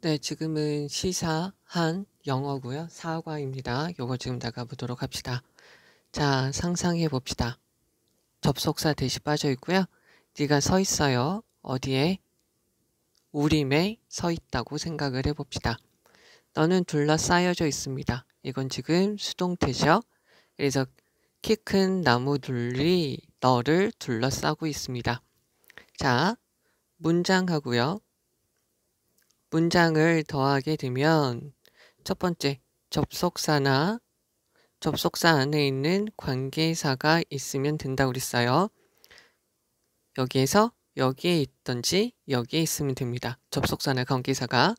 네, 지금은 시사, 한, 영어고요. 사과입니다. 요거 지금 나가보도록 합시다. 자, 상상해 봅시다. 접속사 대시 빠져 있고요. 네가 서 있어요. 어디에? 우림에 서 있다고 생각을 해봅시다. 너는 둘러싸여져 있습니다. 이건 지금 수동태죠. 그래서 키 큰 나무둘이 너를 둘러싸고 있습니다. 자, 문장하고요. 문장을 더하게 되면 첫 번째 접속사나 접속사 안에 있는 관계사가 있으면 된다고 그랬어요. 여기에서 여기에 있던지 여기에 있으면 됩니다. 접속사나 관계사가.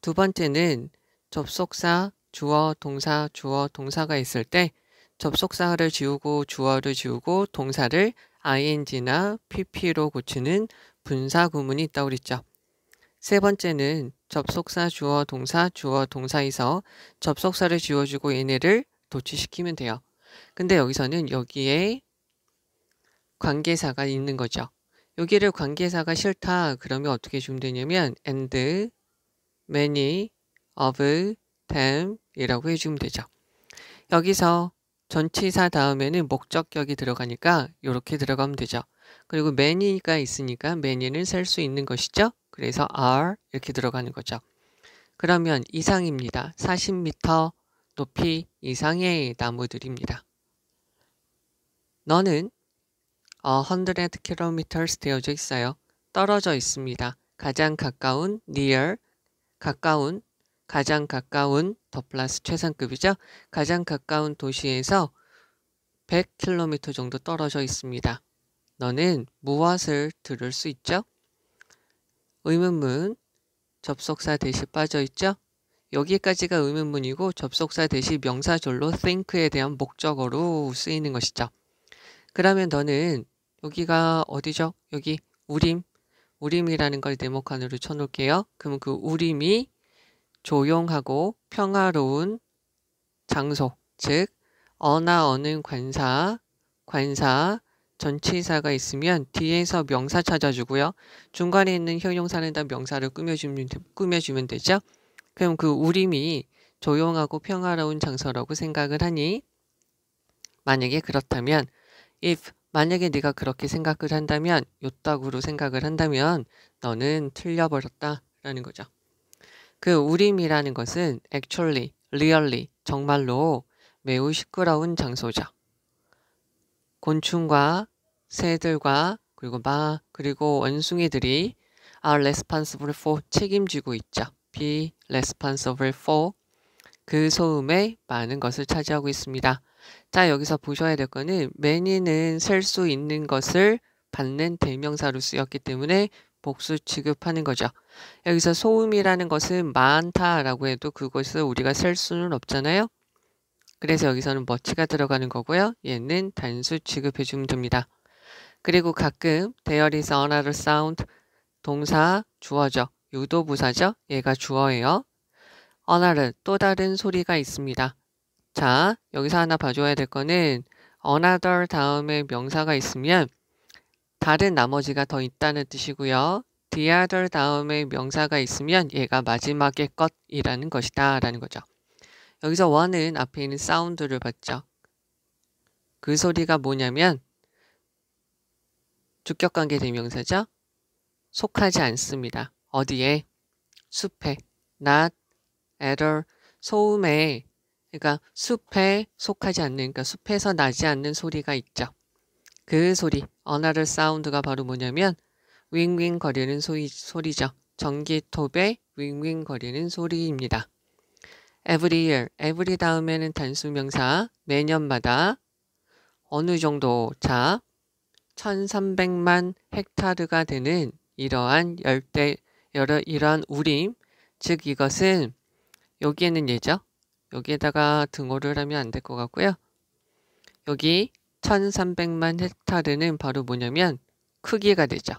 두 번째는 접속사, 주어, 동사, 주어, 동사가 있을 때 접속사를 지우고 주어를 지우고 동사를 ing나 pp로 고치는 분사 구문이 있다고 그랬죠. 세 번째는 접속사 주어 동사 주어 동사에서 접속사를 지워주고 얘네를 도치시키면 돼요. 근데 여기서는 여기에 관계사가 있는 거죠. 여기를 관계사가 싫다 그러면 어떻게 주면 되냐면 and, many, of, them 이라고 해주면 되죠. 여기서 전치사 다음에는 목적격이 들어가니까 이렇게 들어가면 되죠. 그리고 many가 있으니까 many는 셀 수 있는 것이죠. 그래서 r 이렇게 들어가는 거죠. 그러면 이상입니다. 40m 높이 이상의 나무들입니다. 너는 100km 어, 되어져 있어요. 떨어져 있습니다. 가장 가까운 near 가까운 가장 가까운 더 플러스 최상급이죠. 가장 가까운 도시에서 100km 정도 떨어져 있습니다. 너는 무엇을 들을 수 있죠? 의문문 접속사 대시 빠져있죠? 여기까지가 의문문이고 접속사 대시 명사절로 think에 대한 목적어로 쓰이는 것이죠. 그러면 너는 여기가 어디죠? 여기 우림, 우림이라는 걸 네모칸으로 쳐놓을게요. 그러면 그 우림이 조용하고 평화로운 장소, 즉 어나 어는 관사, 관사, 전치사가 있으면 뒤에서 명사 찾아주고요. 중간에 있는 형용사에다 명사를 꾸며주면, 꾸며주면 되죠. 그럼 그 우림이 조용하고 평화로운 장소라고 생각을 하니 만약에 그렇다면 if 만약에 네가 그렇게 생각을 한다면 요따구로 생각을 한다면 너는 틀려버렸다 라는 거죠. 그 우림이라는 것은 actually, really 정말로 매우 시끄러운 장소죠. 곤충과 새들과 그리고 마 그리고 원숭이들이 are responsible for 책임지고 있죠. be responsible for 그 소음에 많은 것을 차지하고 있습니다. 자 여기서 보셔야 될 거는 many는 셀 수 있는 것을 받는 대명사로 쓰였기 때문에 복수 취급하는 거죠. 여기서 소음이라는 것은 많다라고 해도 그것을 우리가 셀 수는 없잖아요. 그래서 여기서는 머치가 들어가는 거고요. 얘는 단수 취급해 주면 됩니다. 그리고 가끔 there is another sound 동사 주어죠. 유도 부사죠. 얘가 주어예요. another 또 다른 소리가 있습니다. 자 여기서 하나 봐줘야 될 거는 another 다음에 명사가 있으면 다른 나머지가 더 있다는 뜻이고요. the other 다음에 명사가 있으면 얘가 마지막의 것이라는 것이다 라는 거죠. 여기서 원은 앞에 있는 사운드를 봤죠. 그 소리가 뭐냐면 주격관계 대명사죠. 속하지 않습니다. 어디에? 숲에. not, at all, 소음에 그러니까 숲에 속하지 않는 그러니까 숲에서 나지 않는 소리가 있죠. 그 소리, another sound가 바로 뭐냐면 윙윙 거리는 소리, 소리죠. 전기톱에 윙윙 거리는 소리입니다. every year, every 다음에는 단수명사, 매년마다 어느 정도 자 1300만 헥타르가 되는 이러한 열대 여러 이러한 우림 즉 이것은 여기에는 예죠. 여기에다가 등호를 하면 안 될 것 같고요. 여기 1300만 헥타르는 바로 뭐냐면 크기가 되죠.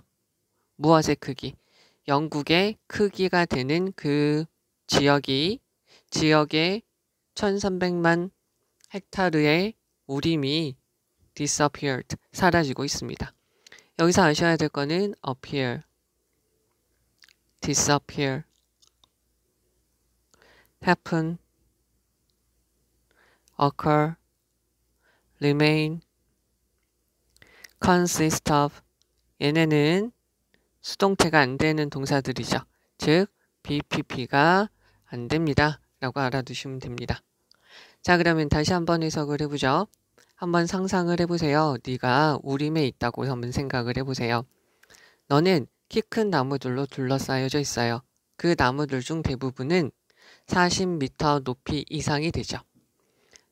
무엇의 크기? 영국의 크기가 되는 그 지역이 지역의 1300만 헥타르의 우림이 disappeared, 사라지고 있습니다. 여기서 아셔야 될 거는 appear, disappear, happen, occur, remain, consist of 얘네는 수동태가 안 되는 동사들이죠. 즉, BPP가 안 됩니다. 라고 알아두시면 됩니다. 자 그러면 다시 한번 해석을 해보죠. 한번 상상을 해보세요. 네가 우림에 있다고 한번 생각을 해보세요. 너는 키 큰 나무들로 둘러싸여져 있어요. 그 나무들 중 대부분은 40m 높이 이상이 되죠.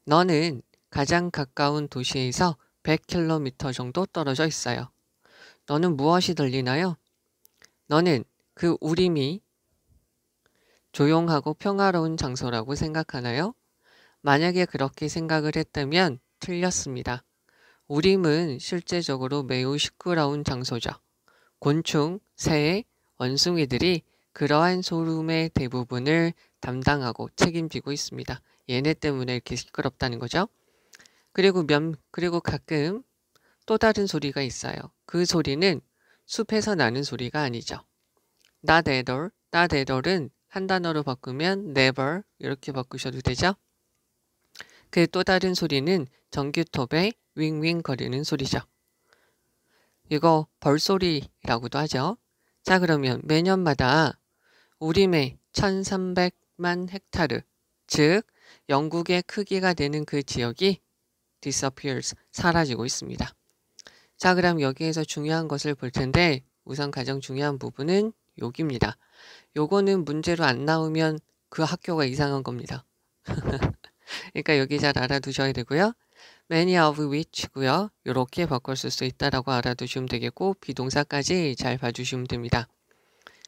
너는 가장 가까운 도시에서 100km 정도 떨어져 있어요. 너는 무엇이 들리나요? 너는 그 우림이 조용하고 평화로운 장소라고 생각하나요? 만약에 그렇게 생각을 했다면 틀렸습니다. 우림은 실제적으로 매우 시끄러운 장소죠. 곤충, 새, 원숭이들이 그러한 소름의 대부분을 담당하고 책임지고 있습니다. 얘네 때문에 이렇게 시끄럽다는 거죠. 그리고 면, 그리고 가끔 또 다른 소리가 있어요. 그 소리는 숲에서 나는 소리가 아니죠. 나데돌, 나데돌은 한 단어로 바꾸면 never 이렇게 바꾸셔도 되죠. 그 또 다른 소리는 전기톱에 윙윙 거리는 소리죠. 이거 벌소리라고도 하죠. 자 그러면 매년마다 우림의 1300만 헥타르 즉 영국의 크기가 되는 그 지역이 disappears 사라지고 있습니다. 자 그럼 여기에서 중요한 것을 볼 텐데 우선 가장 중요한 부분은 여기입니다. 요거는 문제로 안 나오면 그 학교가 이상한 겁니다. 그러니까 여기 잘 알아두셔야 되고요. many of which고요. 이렇게 바꿀 수 있다라고 알아두시면 되겠고 비동사까지 잘 봐주시면 됩니다.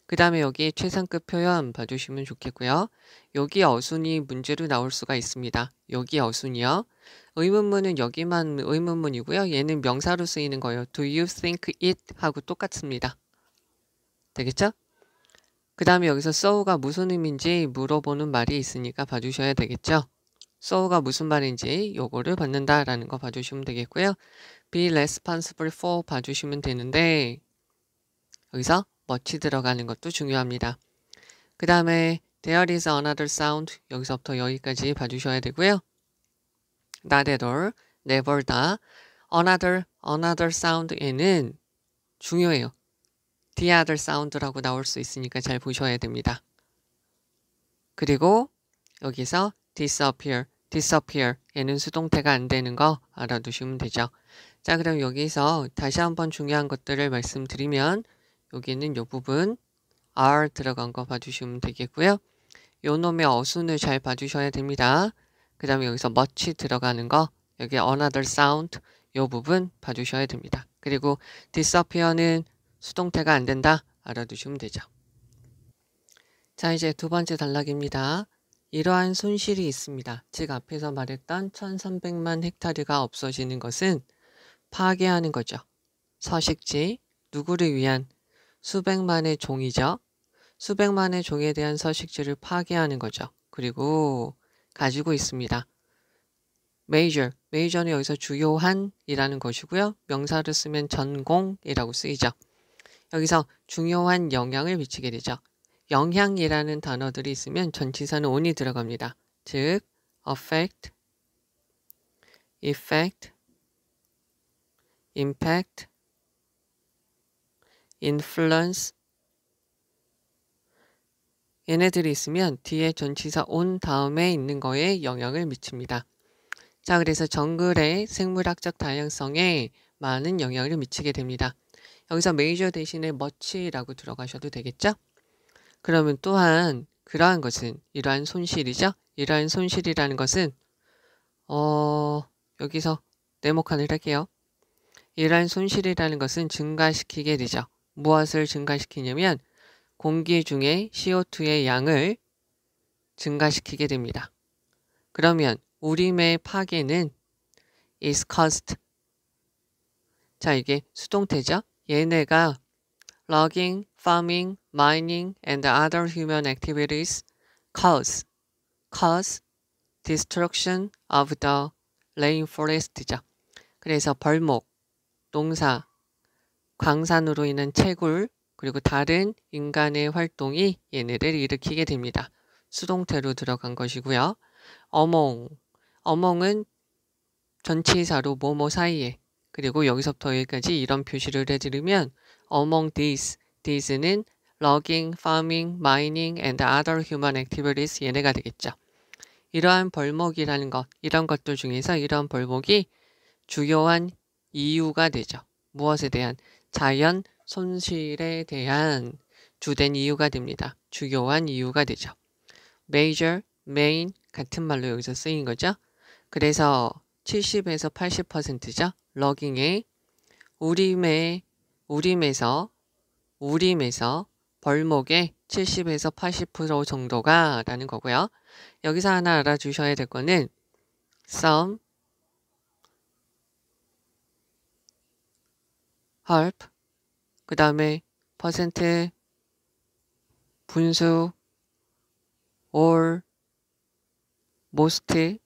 그 다음에 여기 최상급 표현 봐주시면 좋겠고요. 여기 어순이 문제로 나올 수가 있습니다. 여기 어순이요. 의문문은 여기만 의문문이고요. 얘는 명사로 쓰이는 거예요. Do you think it? 하고 똑같습니다. 되겠죠? 네, 그 다음에 여기서 so가 무슨 의미인지 물어보는 말이 있으니까 봐주셔야 되겠죠? so가 무슨 말인지 요거를 받는다 라는 거 봐주시면 되겠고요. be responsible for 봐주시면 되는데 여기서 멋이 들어가는 것도 중요합니다. 그 다음에 there is another sound 여기서부터 여기까지 봐주셔야 되고요. not at all, never 다 another, another sound에는 중요해요. 디아들 사운드라고 나올 수 있으니까 잘 보셔야 됩니다. 그리고 여기서 disappear, disappear 얘는 수동태가 안 되는 거 알아두시면 되죠. 자 그럼 여기서 다시 한번 중요한 것들을 말씀드리면 여기는 요 부분 r 들어간 거 봐주시면 되겠고요. 요 놈의 어순을 잘 봐주셔야 됩니다. 그 다음에 여기서 much 들어가는 거 여기 another sound 요 부분 봐주셔야 됩니다. 그리고 disappear는 수동태가 안 된다 알아두시면 되죠. 자 이제 두 번째 단락입니다. 이러한 손실이 있습니다. 즉 앞에서 말했던 1300만 헥타르가 없어지는 것은 파괴하는 거죠. 서식지, 누구를 위한 수백만의 종이죠. 수백만의 종에 대한 서식지를 파괴하는 거죠. 그리고 가지고 있습니다. major, major는 여기서 주요한이라는 것이고요. 명사를 쓰면 전공이라고 쓰이죠. 여기서 중요한 영향을 미치게 되죠. 영향이라는 단어들이 있으면 전치사는 on이 들어갑니다. 즉, affect, effect, impact, influence 얘네들이 있으면 뒤에 전치사 on 다음에 있는 거에 영향을 미칩니다. 자, 그래서 정글의 생물학적 다양성에 많은 영향을 미치게 됩니다. 여기서 메이저 대신에 much라고 들어가셔도 되겠죠? 그러면 또한 그러한 것은 이러한 손실이죠. 이러한 손실이라는 것은 어 여기서 네모칸을 할게요. 이러한 손실이라는 것은 증가시키게 되죠. 무엇을 증가시키냐면 공기 중에 CO2의 양을 증가시키게 됩니다. 그러면 우림의 파괴는 is caused 자 이게 수동태죠. 얘네가 logging, farming, mining, and other human activities cause, cause destruction of the rainforest죠. 그래서 벌목, 농사, 광산으로 인한 채굴, 그리고 다른 인간의 활동이 얘네를 일으키게 됩니다. 수동태로 들어간 것이고요. 어몽, 어몽은 전치사로 뭐뭐 사이에 그리고 여기서부터 여기까지 이런 표시를 해드리면 among these, these는 logging, farming, mining, and other human activities 얘네가 되겠죠. 이러한 벌목이라는 것, 이런 것들 중에서 이런 벌목이 주요한 이유가 되죠. 무엇에 대한 자연 손실에 대한 주된 이유가 됩니다. 주요한 이유가 되죠. major, main 같은 말로 여기서 쓰인 거죠. 그래서 70에서 80%죠. 러깅에 우림에 우림에서 우림에서 벌목에 70에서 80% 정도가 라는 거고요. 여기서 하나 알아주셔야 될 거는 some, help, 그 다음에 퍼센트, 분수, or most,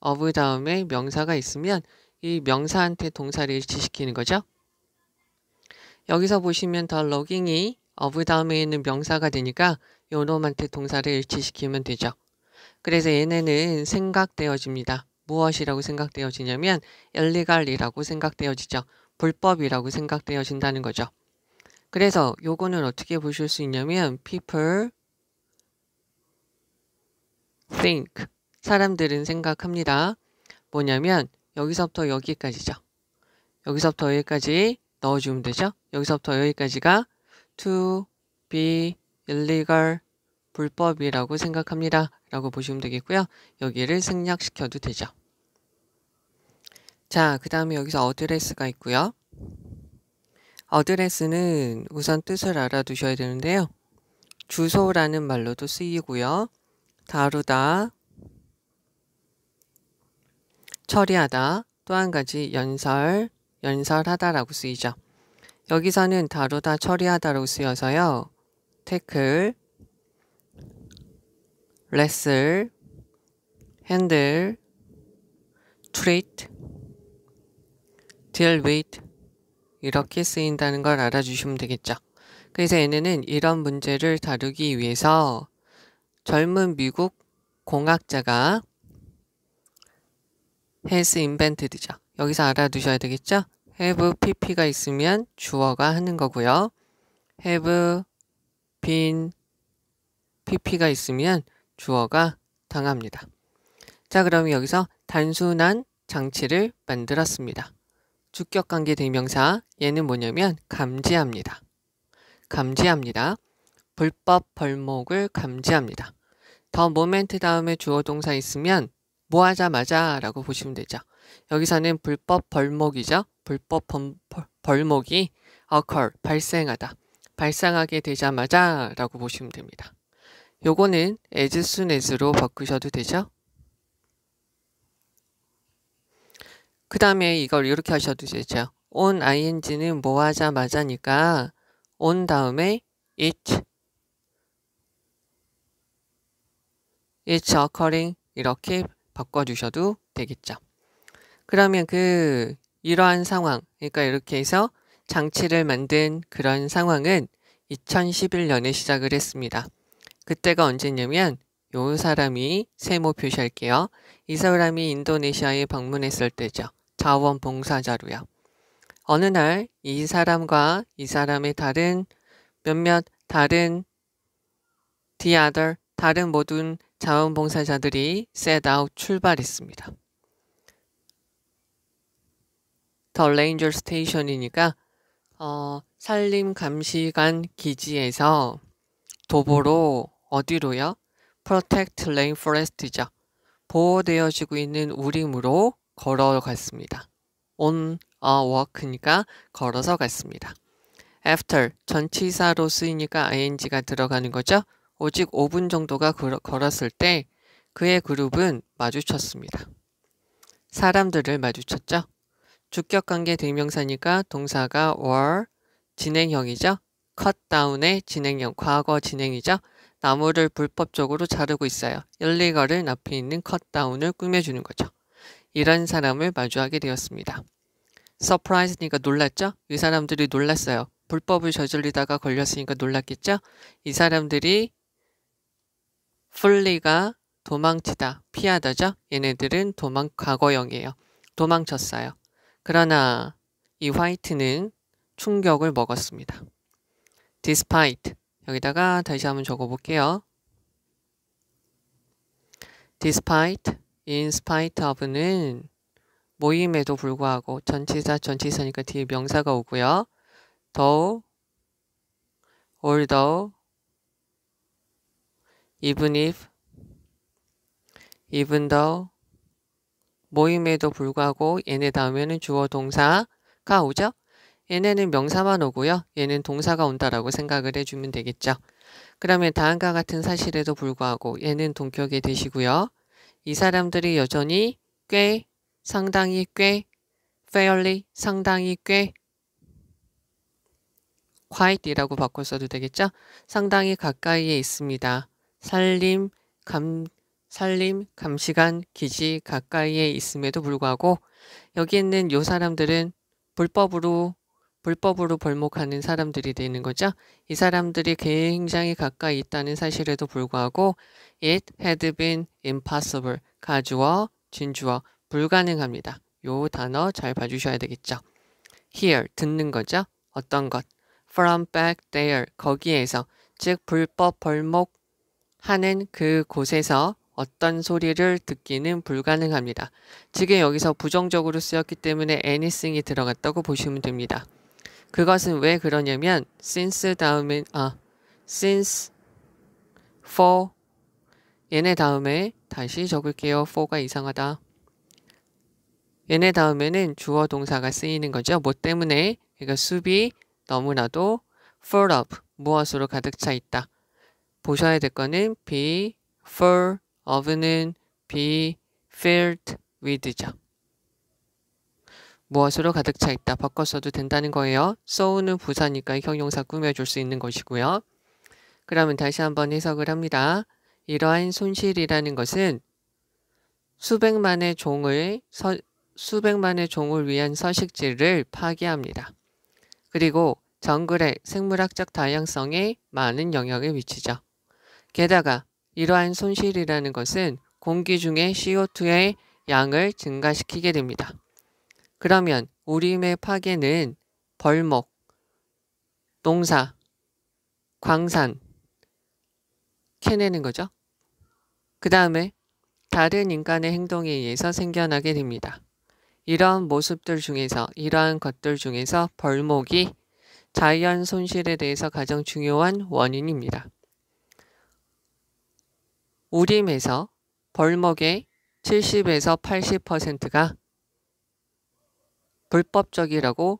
of 다음에 명사가 있으면 이 명사한테 동사를 일치시키는 거죠. 여기서 보시면 더 러깅이 어 f 다음에 있는 명사가 되니까 요놈한테 동사를 일치시키면 되죠. 그래서 얘네는 생각되어집니다. 무엇이라고 생각되어지냐면 엘리갈이라고 생각되어지죠. 불법이라고 생각되어진다는 거죠. 그래서 요거는 어떻게 보실 수 있냐면 people think 사람들은 생각합니다. 뭐냐면 여기서부터 여기까지죠. 여기서부터 여기까지 넣어주면 되죠. 여기서부터 여기까지가 to be illegal 불법이라고 생각합니다. 라고 보시면 되겠고요. 여기를 생략시켜도 되죠. 자, 그 다음에 여기서 어드레스가 있고요. 어드레스는 우선 뜻을 알아두셔야 되는데요. 주소라는 말로도 쓰이고요. 다루다, 처리하다 또 한 가지 연설, 연설하다라고 쓰이죠. 여기서는 다루다 처리하다라고 쓰여서요. 태클, 레슬, 핸들, 트 r e a t deal 이렇게 쓰인다는 걸 알아주시면 되겠죠. 그래서 얘네는 이런 문제를 다루기 위해서 젊은 미국 공학자가 has invented죠. 여기서 알아두셔야 되겠죠? have pp가 있으면 주어가 하는 거고요. have been pp가 있으면 주어가 당합니다. 자 그럼 여기서 단순한 장치를 만들었습니다. 주격관계 대명사 얘는 뭐냐면 감지합니다. 감지합니다. 불법 벌목을 감지합니다. 더 모멘트 다음에 주어 동사 있으면 뭐하자마자라고 보시면 되죠. 여기서는 불법 벌목이죠. 불법 범, 벌목이 occur, 발생하다. 발생하게 되자마자 라고 보시면 됩니다. 요거는 as soon as로 바꾸셔도 되죠. 그 다음에 이걸 이렇게 하셔도 되죠. on ing는 뭐 하자마자니까 on 다음에 it it's occurring 이렇게 바꿔주셔도 되겠죠. 그러면 그 이러한 상황, 그러니까 이렇게 해서 장치를 만든 그런 상황은 2011년에 시작을 했습니다. 그때가 언제냐면 요 사람이 세모 표시할게요. 이 사람이 인도네시아에 방문했을 때죠. 자원봉사자로요. 어느 날 이 사람과 이 사람의 다른 몇몇 다른 the other 다른 모든 자원봉사자들이 셋아웃 출발했습니다. 더 레인저 스테이션이니까 어, 산림 감시관 기지에서 도보로 어디로요? 프로텍트 레인 t 레스 i 죠 보호되어지고 있는 우림으로 걸어갔습니다. On a walk니까 걸어서 갔습니다. After 전치사로 쓰이니까 ing가 들어가는 거죠. 오직 5분 정도가 걸었을 때 그의 그룹은 마주쳤습니다. 사람들을 마주쳤죠. 주격관계 대명사니까 동사가 were 진행형이죠. cut down의 진행형, 과거 진행이죠. 나무를 불법적으로 자르고 있어요. 일리걸은 앞에 있는 cut down을 꾸며주는 거죠. 이런 사람을 마주하게 되었습니다. 서프라이즈니까 놀랐죠? 이 사람들이 놀랐어요. 불법을 저질리다가 걸렸으니까 놀랐겠죠? 이 사람들이 플리가 도망치다, 피하다죠? 얘네들은 도망 과거형이에요. 도망쳤어요. 그러나 이 화이트는 충격을 먹었습니다. despite 여기다가 다시 한번 적어볼게요. despite, in spite of는 모임에도 불구하고 전치사, 전치사니까 뒤에 명사가 오고요. 더욱, although, even if, even though 모임에도 불구하고 얘네 다음에는 주어 동사가 오죠. 얘네는 명사만 오고요. 얘는 동사가 온다라고 생각을 해주면 되겠죠. 그러면 다음과 같은 사실에도 불구하고 얘는 동격이 되시고요. 이 사람들이 여전히 꽤, 상당히 꽤, fairly, 상당히 꽤, q u i t e 이라고 바꿔 써도 되겠죠? 상당히 가까이에 있습니다. 살림 감, 살림 감시관, 기지 가까이에 있음에도 불구하고 여기 있는 요 사람들은 불법으로 불법으로 벌목하는 사람들이 되는 거죠. 이 사람들이 굉장히 가까이 있다는 사실에도 불구하고 it had been impossible 가주어, 진주어 불가능합니다. 요 단어 잘 봐주셔야 되겠죠. h e r e 듣는 거죠. 어떤 것 from back there 거기에서 즉 불법 벌목 하는 그 곳에서 어떤 소리를 듣기는 불가능합니다. 지금 여기서 부정적으로 쓰였기 때문에 anything이 들어갔다고 보시면 됩니다. 그것은 왜 그러냐면 since 다음에 아 since for 얘네 다음에 다시 적을게요. for가 이상하다. 얘네 다음에는 주어 동사가 쓰이는 거죠. 뭐 때문에? 그러니까 숲이 너무나도 full of 무엇으로 가득 차 있다. 보셔야 될 거는 be full of는 be filled with죠. 무엇으로 가득 차 있다. 바꿔 써도 된다는 거예요. so는 부사니까 형용사 꾸며줄 수 있는 것이고요. 그러면 다시 한번 해석을 합니다. 이러한 손실이라는 것은 수백만의 종을 서, 수백만의 종을 위한 서식지를 파괴합니다. 그리고 정글의 생물학적 다양성에 많은 영역을 미치죠. 게다가 이러한 손실이라는 것은 공기 중에 CO2의 양을 증가시키게 됩니다. 그러면 우림의 파괴는 벌목, 농사, 광산 캐내는 거죠. 그 다음에 다른 인간의 행동에 의해서 생겨나게 됩니다. 이러한 모습들 중에서 이러한 것들 중에서 벌목이 자연 손실에 대해서 가장 중요한 원인입니다. 우림에서 벌목의 70에서 80%가 불법적이라고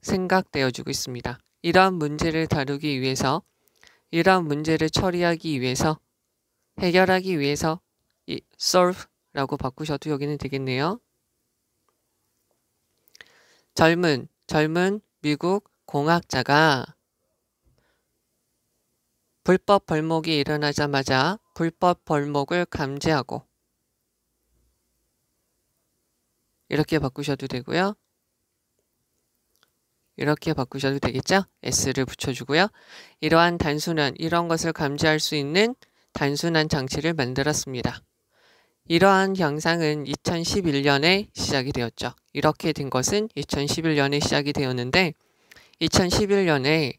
생각되어지고 있습니다. 이러한 문제를 다루기 위해서 이러한 문제를 처리하기 위해서 해결하기 위해서 이 solve라고 바꾸셔도 여기는 되겠네요. 젊은 젊은 미국 공학자가 불법 벌목이 일어나자마자 불법 벌목을 감지하고 이렇게 바꾸셔도 되고요. 이렇게 바꾸셔도 되겠죠? S를 붙여주고요. 이러한 단순한 이런 것을 감지할 수 있는 단순한 장치를 만들었습니다. 이러한 현상은 2011년에 시작이 되었죠. 이렇게 된 것은 2011년에 시작이 되었는데 2011년에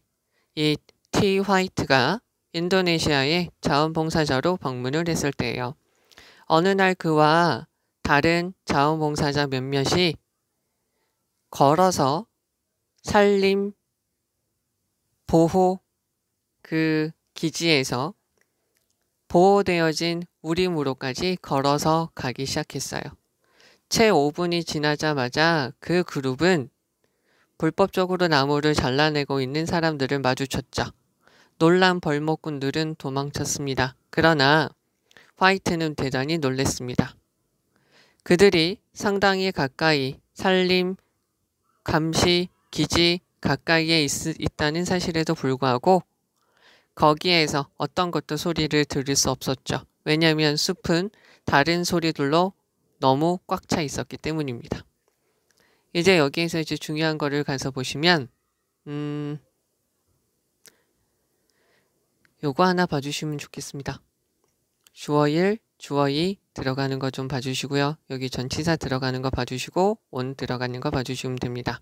이 T 화이트가 인도네시아에 자원봉사자로 방문을 했을 때예요. 어느 날 그와 다른 자원봉사자 몇몇이 걸어서 산림 보호 그 기지에서 보호되어진 우림으로까지 걸어서 가기 시작했어요. 채 5분이 지나자마자 그 그룹은 불법적으로 나무를 잘라내고 있는 사람들을 마주쳤죠. 놀란 벌목꾼들은 도망쳤습니다. 그러나 화이트는 대단히 놀랬습니다. 그들이 상당히 가까이 산림, 감시, 기지 가까이에 있, 있다는 사실에도 불구하고 거기에서 어떤 것도 소리를 들을 수 없었죠. 왜냐하면 숲은 다른 소리들로 너무 꽉 차 있었기 때문입니다. 이제 여기에서 이제 중요한 거를 가서 보시면 음... 요거 하나 봐주시면 좋겠습니다. 주어 1, 주어 2 들어가는 거 좀 봐주시고요. 여기 전치사 들어가는 거 봐주시고 온 들어가는 거 봐주시면 됩니다.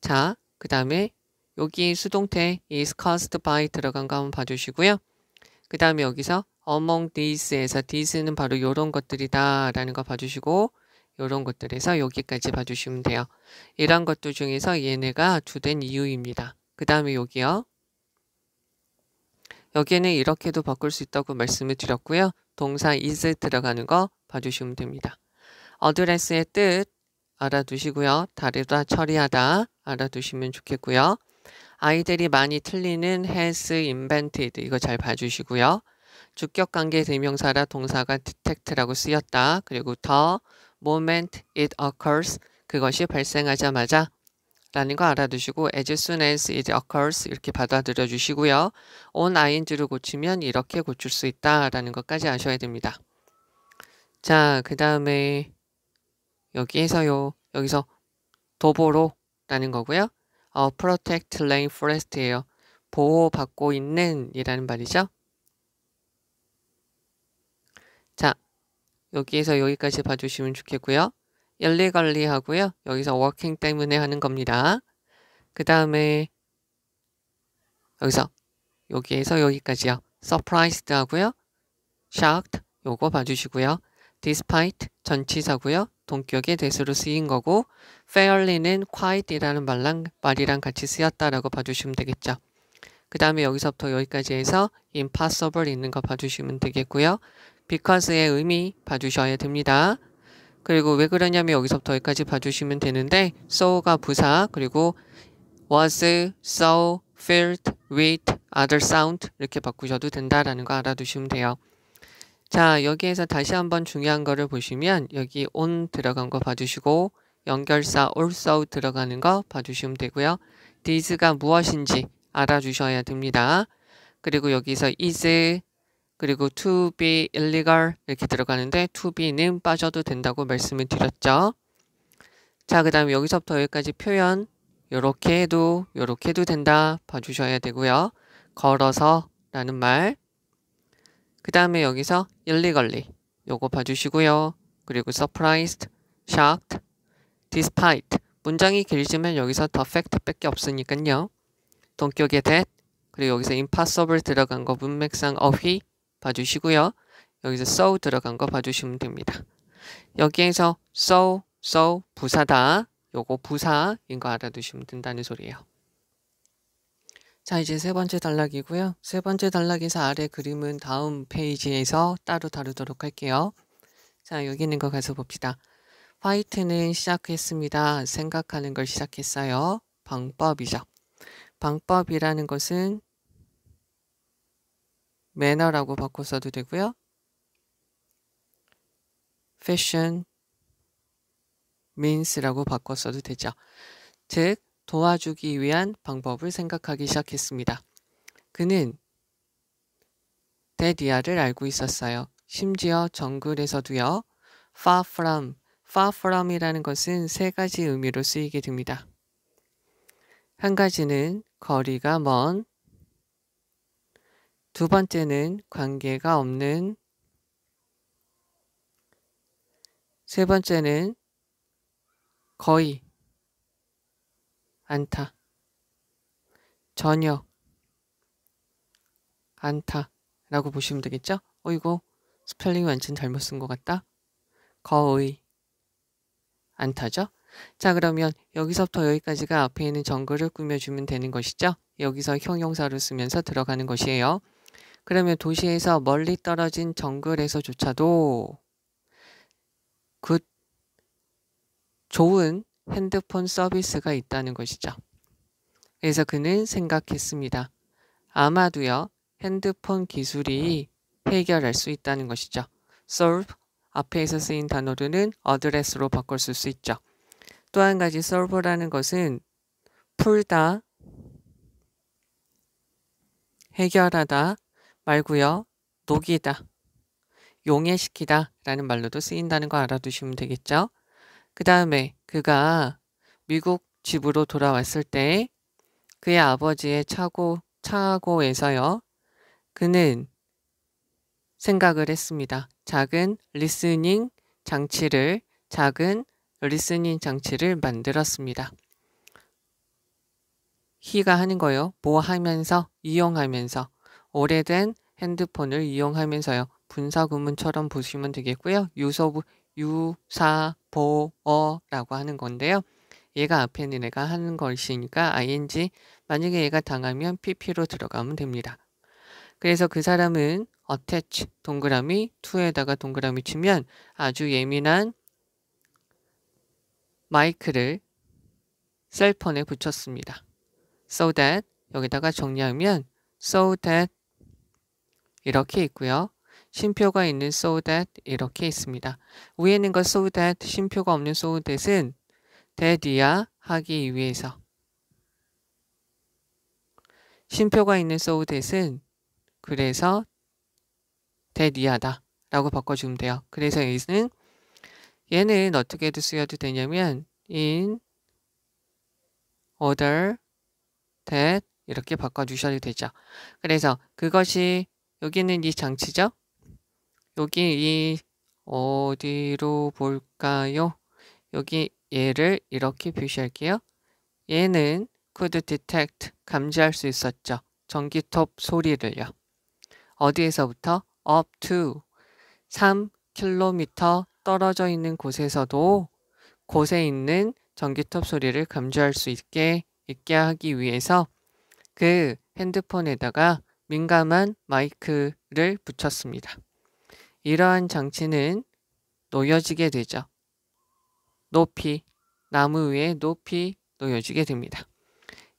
자, 그 다음에 여기 수동태 is caused by 들어간 거 한번 봐주시고요. 그 다음에 여기서 among these에서 these는 바로 이런 것들이다 라는 거 봐주시고 요런 것들에서 여기까지 봐주시면 돼요. 이런 것들 중에서 얘네가 주된 이유입니다. 그 다음에 여기요. 여기에는 이렇게도 바꿀 수 있다고 말씀을 드렸고요. 동사 is 들어가는 거 봐주시면 됩니다. 어드레스의 뜻 알아두시고요. 다르다, 처리하다 알아두시면 좋겠고요. 아이들이 많이 틀리는 has invented 이거 잘 봐주시고요. 주격관계 대명사라 동사가 detect라고 쓰였다. 그리고 the moment it occurs 그것이 발생하자마자 라는 거 알아두시고 as soon as it occurs 이렇게 받아들여 주시고요. on ing를 고치면 이렇게 고칠 수 있다라는 것까지 아셔야 됩니다. 자, 그 다음에 여기에서요. 여기서 도보로 라는 거고요. 어, protect r a i n forest예요. 보호받고 있는 이라는 말이죠. 자, 여기에서 여기까지 봐주시면 좋겠고요. 열리관리 하고요. 여기서 워킹 때문에 하는 겁니다. 그 다음에 여기서 여기에서 여기까지요. surprised 하고요. shocked 요거 봐주시고요. despite 전치사고요. 동격의 대수로 쓰인 거고 fairly는 quite이라는 말랑, 말이랑 같이 쓰였다라고 봐주시면 되겠죠. 그 다음에 여기서부터 여기까지 해서 impossible 있는 거 봐주시면 되겠고요. because의 의미 봐주셔야 됩니다. 그리고 왜 그러냐면 여기서부터 여기까지 봐주시면 되는데 so가 부사 그리고 was, saw, felt, with, other sound 이렇게 바꾸셔도 된다라는 거 알아두시면 돼요. 자 여기에서 다시 한번 중요한 거를 보시면 여기 on 들어간 거 봐주시고 연결사 also 들어가는 거 봐주시면 되고요. t h i s 가 무엇인지 알아주셔야 됩니다. 그리고 여기서 is, 그리고 to be illegal 이렇게 들어가는데 to be는 빠져도 된다고 말씀을 드렸죠. 자, 그 다음 여기서부터 여기까지 표현 요렇게 해도 요렇게 해도 된다 봐주셔야 되고요. 걸어서 라는 말. 그 다음에 여기서 illegally 요거 봐주시고요. 그리고 surprised, shocked, despite 문장이 길지만 여기서 더 h e fact 밖에 없으니까요. 동격의 that 그리고 여기서 impossible 들어간 거 문맥상 어휘 봐주시고요. 여기서 so 들어간 거 봐주시면 됩니다. 여기에서 so, so, 부사다. 요거 부사인 거 알아두시면 된다는 소리예요. 자 이제 세 번째 단락이고요. 세 번째 단락에서 아래 그림은 다음 페이지에서 따로 다루도록 할게요. 자 여기 있는 거 가서 봅시다. 화이트는 시작했습니다. 생각하는 걸 시작했어요. 방법이죠. 방법이라는 것은 매너라고 바꿔 써도 되고요. fashion means라고 바꿔 써도 되죠. 즉, 도와주기 위한 방법을 생각하기 시작했습니다. 그는 데디아를 알고 있었어요. 심지어 정글에서도요. far from, far from이라는 것은 세 가지 의미로 쓰이게 됩니다. 한 가지는 거리가 먼, 두 번째는 관계가 없는 세 번째는 거의 안타 전혀 안타 라고 보시면 되겠죠? 어이고 스펠링 완전 잘못 쓴 것 같다. 거의 안타죠? 자 그러면 여기서부터 여기까지가 앞에 있는 정글을 꾸며주면 되는 것이죠? 여기서 형용사로 쓰면서 들어가는 것이에요. 그러면 도시에서 멀리 떨어진 정글에서조차도 그 좋은 핸드폰 서비스가 있다는 것이죠. 그래서 그는 생각했습니다. 아마도요, 핸드폰 기술이 해결할 수 있다는 것이죠. solve 앞에서 쓰인 단어로는 address로 바꿀수 있죠. 또 한 가지 solve라는 것은 풀다, 해결하다, 말고요. 녹이다, 용해시키다 라는 말로도 쓰인다는 거 알아두시면 되겠죠. 그 다음에 그가 미국 집으로 돌아왔을 때 그의 아버지의 차고, 차고에서요. 그는 생각을 했습니다. 작은 리스닝 장치를, 작은 리스닝 장치를 만들었습니다. 히가 하는 거요. 뭐 하면서, 이용하면서. 오래된 핸드폰을 이용하면서요. 분사구문처럼 보시면 되겠고요. 유서부, 유사보어라고 하는 건데요. 얘가 앞에 있는 애가 하는 것이니까 ing 만약에 얘가 당하면 pp로 들어가면 됩니다. 그래서 그 사람은 attach 동그라미 to에다가 동그라미 치면 아주 예민한 마이크를 셀폰에 붙였습니다. so that 여기다가 정리하면 so that 이렇게 있고요. 쉼표가 있는 so that 이렇게 있습니다. 위에 있는 것 so that, 쉼표가 없는 so that은 대디야 하기 위해서 쉼표가 있는 so that은 그래서 대디하다 라고 바꿔주면 돼요. 그래서 얘는 얘는 어떻게 쓰여도 되냐면 in order that 이렇게 바꿔주셔도 되죠. 그래서 그것이 여기는 이 장치죠. 여기 이 어디로 볼까요? 여기 얘를 이렇게 표시할게요. 얘는 could detect 감지할 수 있었죠. 전기톱 소리를요. 어디에서부터 up to 3km 떨어져 있는 곳에서도 곳에 있는 전기톱 소리를 감지할 수 있게 있게 하기 위해서 그 핸드폰에다가 민감한 마이크를 붙였습니다. 이러한 장치는 놓여지게 되죠. 높이, 나무 위에 높이 놓여지게 됩니다.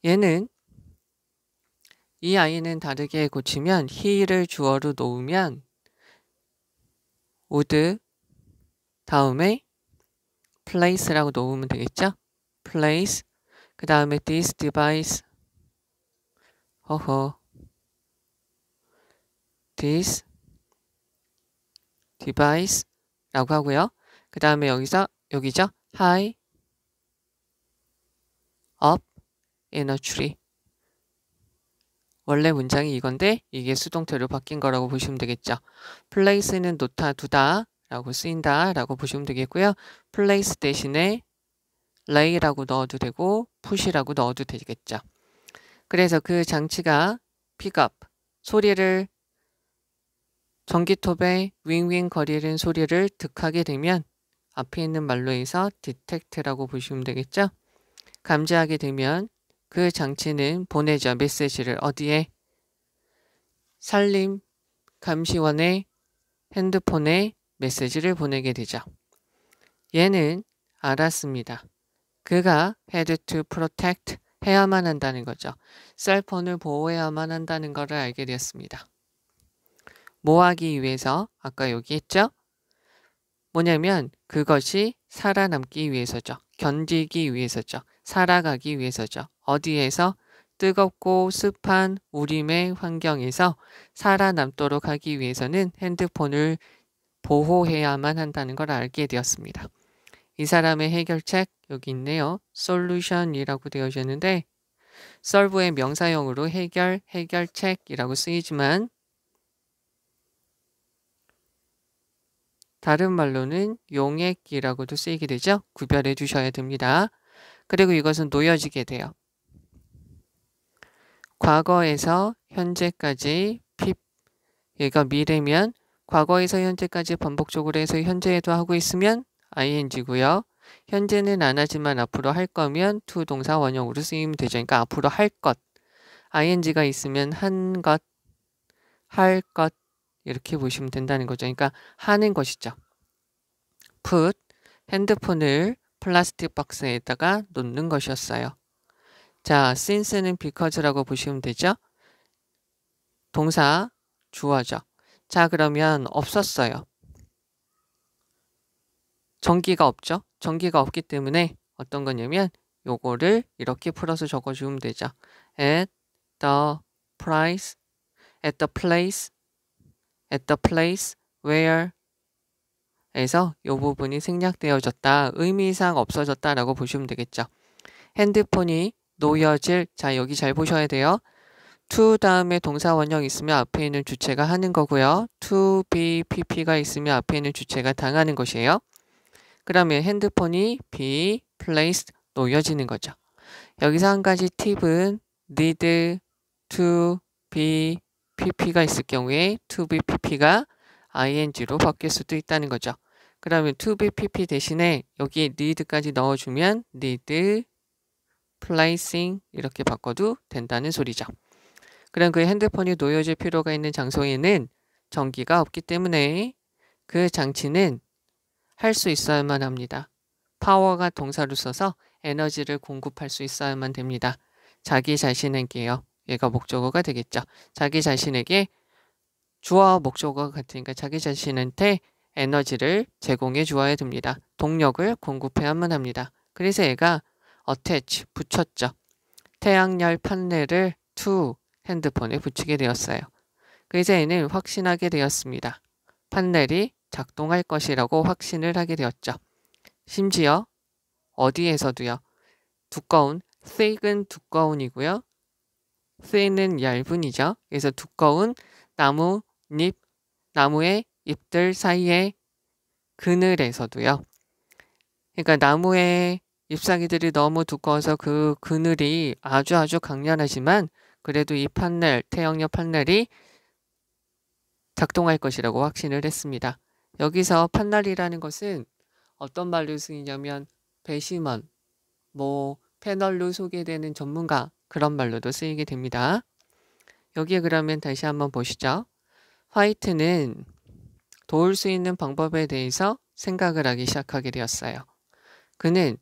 얘는 이 아이는 다르게 고치면 히를 주어로 놓으면 w 드 다음에 place라고 놓으면 되겠죠? place 그 다음에 this device 허허 this device라고 하고요. 그 다음에 여기서 여기죠. high up in a tree 원래 문장이 이건데 이게 수동태로 바뀐 거라고 보시면 되겠죠. place는 놓다 두다 라고 쓰인다 라고 보시면 되겠고요. place 대신에 lay라고 넣어도 되고 push라고 넣어도 되겠죠. 그래서 그 장치가 픽업 소리를 전기톱의 윙윙 거리는 소리를 득하게 되면 앞에 있는 말로에서 detect라고 보시면 되겠죠. 감지하게 되면 그 장치는 보내죠. 메시지를 어디에? 산림 감시원의 핸드폰에 메시지를 보내게 되죠. 얘는 알았습니다. 그가 had e to protect 해야만 한다는 거죠. 셀폰을 보호해야만 한다는 것을 알게 되었습니다. 뭐 하기 위해서 아까 여기 했죠? 뭐냐면 그것이 살아남기 위해서죠. 견디기 위해서죠. 살아가기 위해서죠. 어디에서? 뜨겁고 습한 우림의 환경에서 살아남도록 하기 위해서는 핸드폰을 보호해야만 한다는 걸 알게 되었습니다. 이 사람의 해결책 여기 있네요. 솔루션이라고 되어 있는데 solve의 명사형으로 해결, 해결책이라고 쓰이지만 다른 말로는 용액기라고도 쓰이게 되죠. 구별해 주셔야 됩니다. 그리고 이것은 놓여지게 돼요. 과거에서 현재까지 핍 얘가 미래면 과거에서 현재까지 반복적으로 해서 현재에도 하고 있으면 ing고요. 현재는 안 하지만 앞으로 할 거면 to 동사 원형으로 쓰이면 되죠. 그러니까 앞으로 할 것. ing가 있으면 한 것, 할 것, 이렇게 보시면 된다는 거죠. 그러니까 하는 것이죠. put 핸드폰을 플라스틱 박스에다가 놓는 것이었어요. 자, since는 because라고 보시면 되죠. 동사 주어죠. 자, 그러면 없었어요. 전기가 없죠. 전기가 없기 때문에 어떤 거냐면 요거를 이렇게 풀어서 적어주면 되죠. at the price, at the place at the place where 에서 이 부분이 생략되어졌다. 의미상 없어졌다라고 보시면 되겠죠. 핸드폰이 놓여질 자 여기 잘 보셔야 돼요. to 다음에 동사 원형 있으면 앞에 있는 주체가 하는 거고요. to be pp가 있으면 앞에 있는 주체가 당하는 것이에요. 그러면 핸드폰이 be placed 놓여지는 거죠. 여기서 한 가지 팁은 need to be pp가 있을 경우에 to be pp가 ing로 바뀔 수도 있다는 거죠. 그러면 to be pp 대신에 여기에 need까지 넣어주면 need placing 이렇게 바꿔도 된다는 소리죠. 그럼 그 핸드폰이 놓여질 필요가 있는 장소에는 전기가 없기 때문에 그 장치는 할 수 있어야만 합니다. 파워가 동사로 써서 에너지를 공급할 수 있어야만 됩니다. 자기 자신에게요. 얘가 목적어가 되겠죠. 자기 자신에게 주어와 목적어가 같으니까 자기 자신한테 에너지를 제공해 주어야 됩니다. 동력을 공급해야만 합니다. 그래서 얘가 attach, 붙였죠. 태양열 판넬을 to 핸드폰에 붙이게 되었어요. 그래서 얘는 확신하게 되었습니다. 판넬이 작동할 것이라고 확신을 하게 되었죠. 심지어 어디에서도요. 두꺼운, thick은 두꺼운이고요. 쓰이는 얇은이죠. 그래서 두꺼운 나무 잎, 나무의 잎들 사이에 그늘에서도요. 그러니까 나무의 잎사귀들이 너무 두꺼워서 그 그늘이 아주 아주 강렬하지만 그래도 이 판넬, 태양력 판넬이 작동할 것이라고 확신을 했습니다. 여기서 판넬이라는 것은 어떤 말로 쓰이냐면 배심원, 뭐 패널로 소개되는 전문가 그런 말로도 쓰이게 됩니다. 여기에 그러면 다시 한번 보시죠. 화이트는 도울 수 있는 방법에 대해서 생각을 하기 시작하게 되었어요. 그는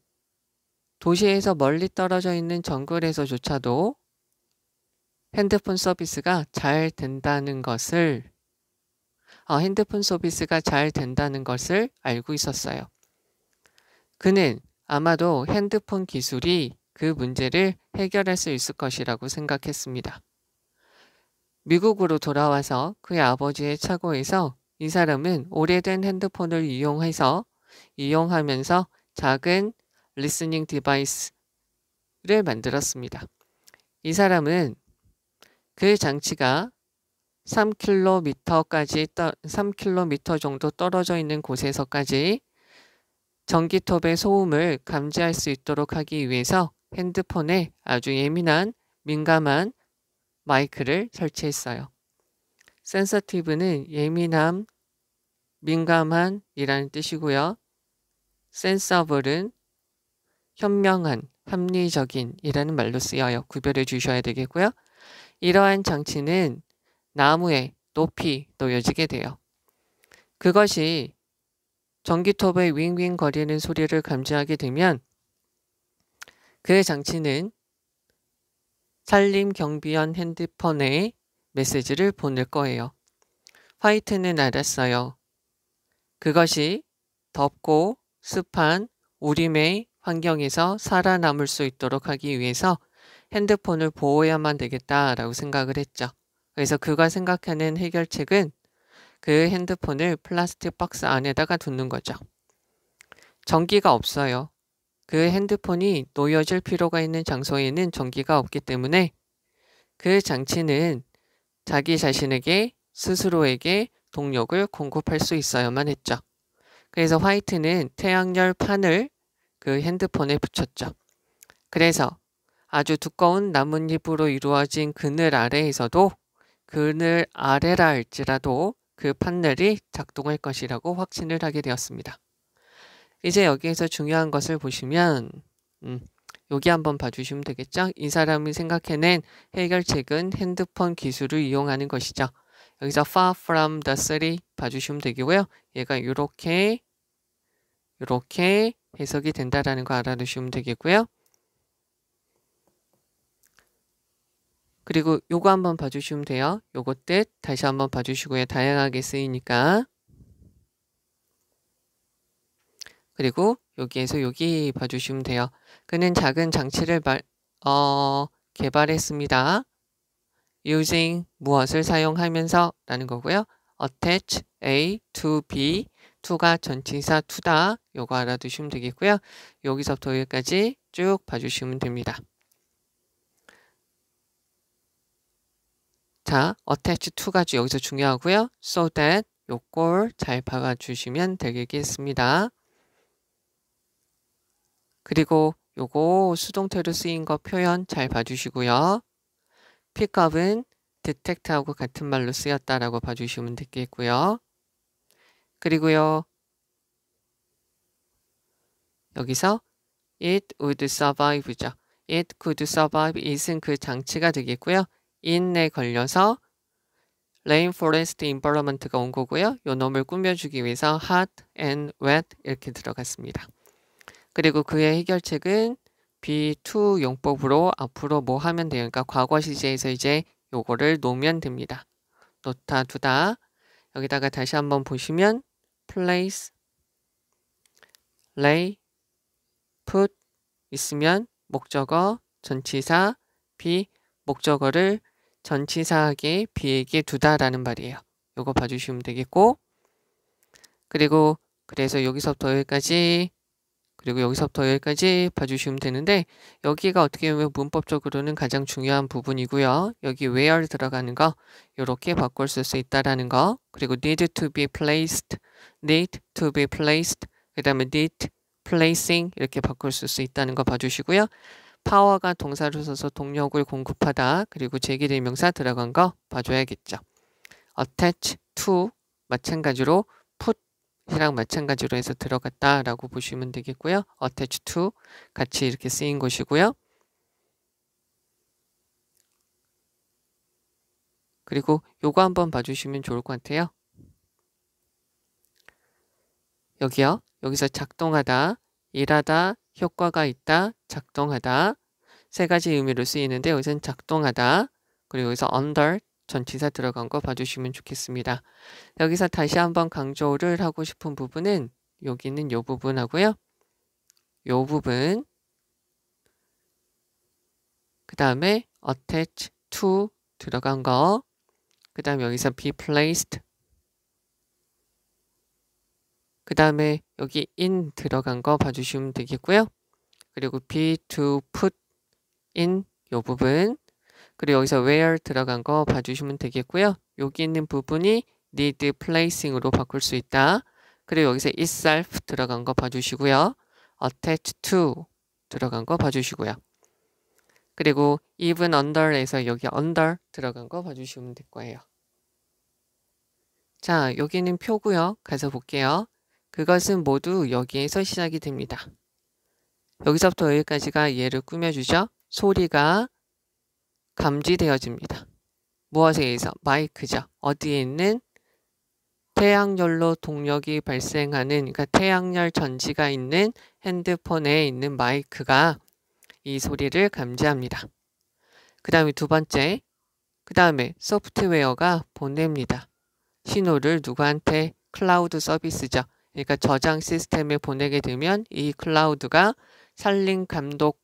도시에서 멀리 떨어져 있는 정글에서조차도 핸드폰 서비스가 잘 된다는 것을 어, 핸드폰 서비스가 잘 된다는 것을 알고 있었어요. 그는 아마도 핸드폰 기술이 그 문제를 해결할 수 있을 것이라고 생각했습니다. 미국으로 돌아와서 그의 아버지의 차고에서 이 사람은 오래된 핸드폰을 이용해서 이용하면서 작은 리스닝 디바이스를 만들었습니다. 이 사람은 그 장치가 3km까지 3km 정도 떨어져 있는 곳에서까지 전기톱의 소음을 감지할 수 있도록 하기 위해서 핸드폰에 아주 예민한 민감한 마이크를 설치했어요. 센서티브는 예민함, 민감한이라는 뜻이고요. 센서블은 현명한, 합리적인이라는 말로 쓰여요. 구별해 주셔야 되겠고요. 이러한 장치는 나무의 높이 놓여지게 돼요. 그것이 전기톱의 윙윙 거리는 소리를 감지하게 되면 그 장치는 산림 경비원 핸드폰에 메시지를 보낼 거예요. 화이트는 알았어요. 그것이 덥고 습한 우림의 환경에서 살아남을 수 있도록 하기 위해서 핸드폰을 보호해야만 되겠다라고 생각을 했죠. 그래서 그가 생각하는 해결책은 그 핸드폰을 플라스틱 박스 안에다가 두는 거죠. 전기가 없어요. 그 핸드폰이 놓여질 필요가 있는 장소에는 전기가 없기 때문에 그 장치는 자기 자신에게 스스로에게 동력을 공급할 수 있어야만 했죠. 그래서 화이트는 태양열 판을 그 핸드폰에 붙였죠. 그래서 아주 두꺼운 나뭇잎으로 이루어진 그늘 아래에서도 그늘 아래라 할지라도 그 판넬이 작동할 것이라고 확신을 하게 되었습니다. 이제 여기에서 중요한 것을 보시면 음, 여기 한번 봐주시면 되겠죠. 이 사람이 생각해낸 해결책은 핸드폰 기술을 이용하는 것이죠. 여기서 far from the city 봐주시면 되겠고요. 얘가 이렇게 이렇게 해석이 된다라는 거 알아두시면 되겠고요. 그리고 요거 한번 봐주시면 돼요. 요것뜻 다시 한번 봐주시고요. 다양하게 쓰이니까. 그리고 여기에서 여기 봐주시면 돼요. 그는 작은 장치를 말, 어, 개발했습니다. using 무엇을 사용하면서 라는 거고요. attach A to B to가 전치사 to다 요거 알아두시면 되겠고요. 여기서부터 여기까지 쭉 봐주시면 됩니다. 자, attach to가 여기서 중요하고요. so that 요걸 잘 봐주시면 되겠습니다. 그리고 요거 수동태로 쓰인 거 표현 잘 봐주시고요. 픽업은 detect하고 같은 말로 쓰였다라고 봐주시면 되겠고요. 그리고요. 여기서 it would survive죠. it could survive it은 그 장치가 되겠고요. in에 걸려서 rainforest environment가 온 거고요. 요 놈을 꾸며주기 위해서 hot and wet 이렇게 들어갔습니다. 그리고 그의 해결책은 B2 용법으로 앞으로 뭐 하면 돼요. 그러니까 과거 시제에서 이제 요거를 놓으면 됩니다. 놓다 두다 여기다가 다시 한번 보시면 place, lay, put 있으면 목적어, 전치사, be 목적어를 전치사하게 be에게 두다라는 말이에요. 요거 봐주시면 되겠고 그리고 그래서 여기서부터 여기까지 그리고 여기서부터 여기까지 봐주시면 되는데 여기가 어떻게 보면 문법적으로는 가장 중요한 부분이고요. 여기 where 들어가는 거 이렇게 바꿀 수 있다라는 거 그리고 need to be placed, need to be placed, 그 다음에 need, placing 이렇게 바꿀 수 있다는 거 봐주시고요. 파워가 동사로 써서 동력을 공급하다 그리고 제기대명사 들어간 거 봐줘야겠죠. attach to 마찬가지로 해랑 마찬가지로 해서 들어갔다라고 보시면 되겠고요. attach to 같이 이렇게 쓰인 것이고요. 그리고 요거 한번 봐주시면 좋을 것 같아요. 여기요. 여기서 작동하다, 일하다, 효과가 있다, 작동하다 세 가지 의미로 쓰이는데 여기서는 작동하다 그리고 여기서 under 전치사 들어간 거 봐주시면 좋겠습니다. 여기서 다시 한번 강조를 하고 싶은 부분은 여기는 요 부분 하고요. 요 부분 그 다음에 attach to 들어간 거. 그 다음 여기서 be placed. 그 다음에 여기 in 들어간 거 봐주시면 되겠고요. 그리고 be to put in 요 부분. 그리고 여기서 where 들어간 거 봐주시면 되겠고요. 여기 있는 부분이 need placing으로 바꿀 수 있다. 그리고 여기서 itself 들어간 거 봐주시고요. attach to 들어간 거 봐주시고요. 그리고 even under에서 여기 under 들어간 거 봐주시면 될 거예요. 자, 여기는 표고요. 가서 볼게요. 그것은 모두 여기에서 시작이 됩니다. 여기서부터 여기까지가 얘를 꾸며주죠. 소리가 감지되어집니다. 무엇에 의해서? 마이크죠. 어디에 있는 태양열로 동력이 발생하는 그러니까 태양열 전지가 있는 핸드폰에 있는 마이크가 이 소리를 감지합니다. 그 다음에 두 번째, 그 다음에 소프트웨어가 보냅니다. 신호를 누구한테 클라우드 서비스죠. 그러니까 저장 시스템에 보내게 되면 이 클라우드가 산림 감독,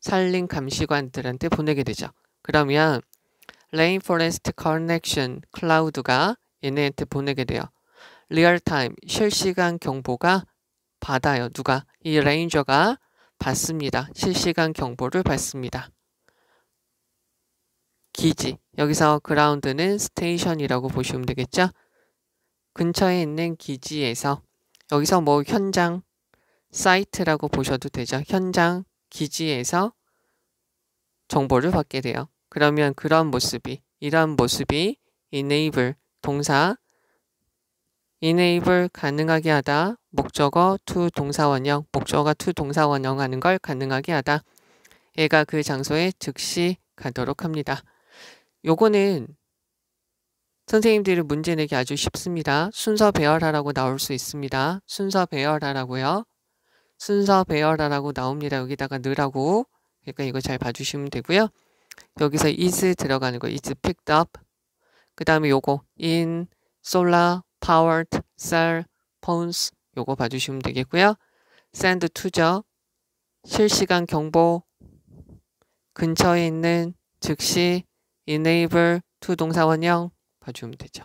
산림 감시관들한테 보내게 되죠. 그러면 레인포레스트 커넥션 클라우드가 얘네한테 보내게 돼요. 리얼타임 실시간 경보가 받아요. 누가? 이 레인저가 받습니다. 실시간 경보를 받습니다. 기지 여기서 그라운드는 스테이션이라고 보시면 되겠죠. 근처에 있는 기지에서 여기서 뭐 현장 사이트라고 보셔도 되죠. 현장 기지에서 정보를 받게 돼요. 그러면 그런 모습이, 이런 모습이 enable, 동사, enable 가능하게 하다, 목적어 to 동사원형, 목적어가 to 동사원형 하는 걸 가능하게 하다. 애가그 장소에 즉시 가도록 합니다. 요거는 선생님들이 문제 내기 아주 쉽습니다. 순서 배열하라고 나올 수 있습니다. 순서 배열하라고요. 순서 배열하라고 나옵니다. 여기다가 넣으라고. 그러니까 이거 잘 봐주시면 되고요. 여기서 is 들어가는 거 is picked up 그 다음에 요거 in, solar, powered, cell, phones 요거 봐주시면 되겠고요. send to죠. 실시간 경보 근처에 있는 즉시 enable to 동사원형 봐주면 되죠.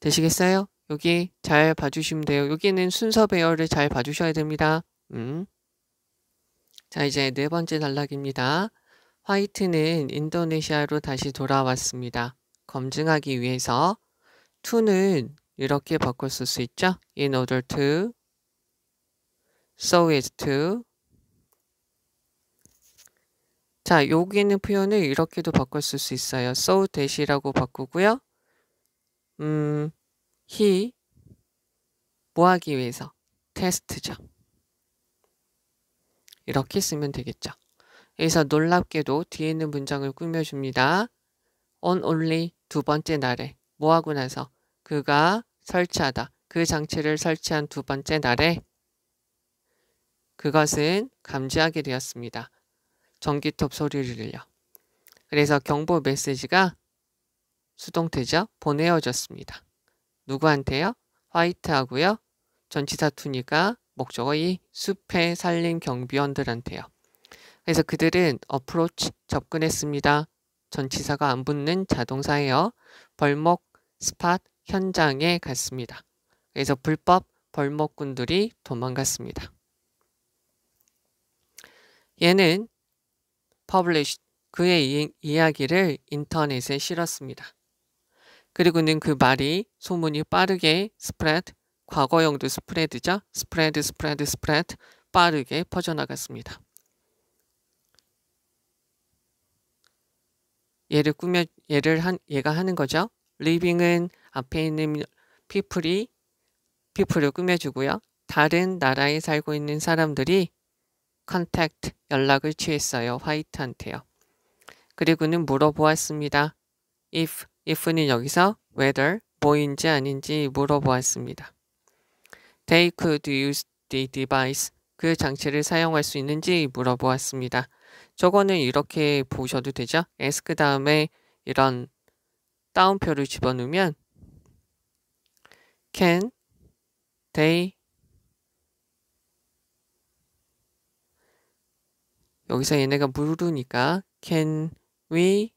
되시겠어요? 여기 잘 봐주시면 돼요. 여기는 순서 배열을 잘 봐주셔야 됩니다. 음. 자 이제 네 번째 단락입니다. 화이트는 인도네시아로 다시 돌아왔습니다. 검증하기 위해서 t 는 이렇게 바꿔쓸 수 있죠. in order to, so i s to. 자, 여기 있는 표현을 이렇게도 바꿔쓸 수 있어요. so 대시라고 바꾸고요. 음, he, 뭐 하기 위해서? 테스트죠. 이렇게 쓰면 되겠죠. 여기서 놀랍게도 뒤에 있는 문장을 꾸며줍니다. on only 두 번째 날에 뭐하고 나서 그가 설치하다 그 장치를 설치한 두 번째 날에 그것은 감지하게 되었습니다. 전기톱 소리를 들려. 그래서 경보 메시지가 수동태죠. 보내어졌습니다. 누구한테요? 화이트하고요. 전치사 투니까 목적어 이 숲에 살린 경비원들한테요. 그래서 그들은 어프로치 접근했습니다. 전치사가 안 붙는 자동사예요. 벌목, 스팟, 현장에 갔습니다. 그래서 불법 벌목꾼들이 도망갔습니다. 얘는 p u b l i s h 그의 이, 이야기를 인터넷에 실었습니다. 그리고는 그 말이 소문이 빠르게 스프레드, 과거형도 스프레드죠. 스프레드, 스프레드, 스프레드 빠르게 퍼져나갔습니다. 얘를 꾸며 얘를 한 얘가 하는 거죠. living은 앞에 있는 people이 people을 꾸며주고요. 다른 나라에 살고 있는 사람들이 컨택트 연락을 취했어요. 화이트한테요. 그리고는 물어보았습니다. if if는 여기서 whether 뭐인지 아닌지 물어보았습니다. They could use the device 그 장치를 사용할 수 있는지 물어보았습니다. 저거는 이렇게 보셔도 되죠? ask 그 다음에 이런 따옴표를 집어넣으면 can they 여기서 얘네가 물으니까 can we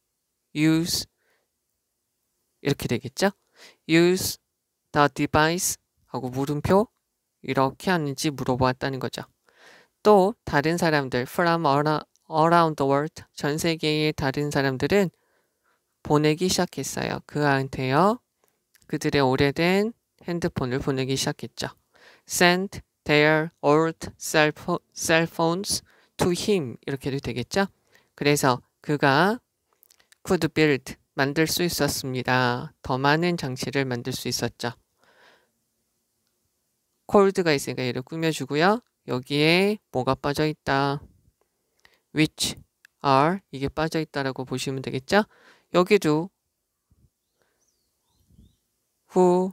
use 이렇게 되겠죠? use the device 하고 물음표 이렇게 하는지 물어보았다는 거죠. 또 다른 사람들 from around the world 전 세계의 다른 사람들은 보내기 시작했어요. 그한테요. 그들의 오래된 핸드폰을 보내기 시작했죠. Send their old cell phones to him 이렇게 도 되겠죠? 그래서 그가 could build 만들 수 있었습니다. 더 많은 장치를 만들 수 있었죠. cold가 있으니까 얘를 꾸며주고요. 여기에 뭐가 빠져있다. which are 이게 빠져 있다라고 보시면 되겠죠? 여기도 who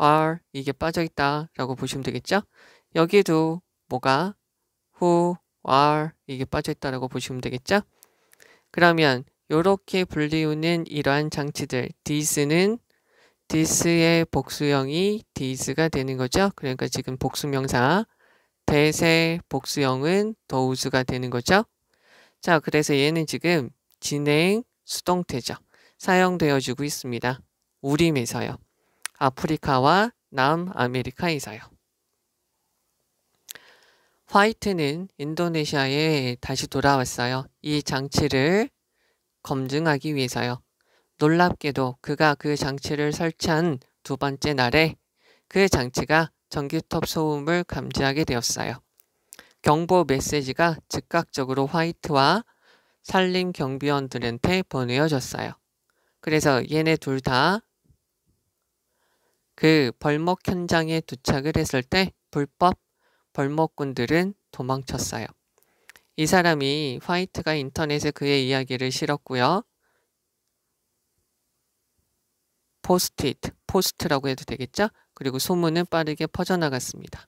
are 이게 빠져 있다라고 보시면 되겠죠? 여기도 뭐가 who are 이게 빠져 있다라고 보시면 되겠죠? 그러면 이렇게 불리우는 이러한 장치들 this는 this의 복수형이 this가 되는 거죠. 그러니까 지금 복수명사 대세 복수형은 더우수가 되는 거죠. 자, 그래서 얘는 지금 진행 수동태죠. 사용되어지고 있습니다. 우림에서요. 아프리카와 남아메리카에서요. 화이트는 인도네시아에 다시 돌아왔어요. 이 장치를 검증하기 위해서요. 놀랍게도 그가 그 장치를 설치한 두 번째 날에 그 장치가 전기톱 소음을 감지하게 되었어요. 경보 메시지가 즉각적으로 화이트와 산림 경비원들한테 보내어졌어요. 그래서 얘네 둘 다 그 벌목 현장에 도착을 했을 때 불법 벌목꾼들은 도망쳤어요. 이 사람이 화이트가 인터넷에 그의 이야기를 실었고요. 포스트잇, 포스트라고 해도 되겠죠? 그리고 소문은 빠르게 퍼져나갔습니다.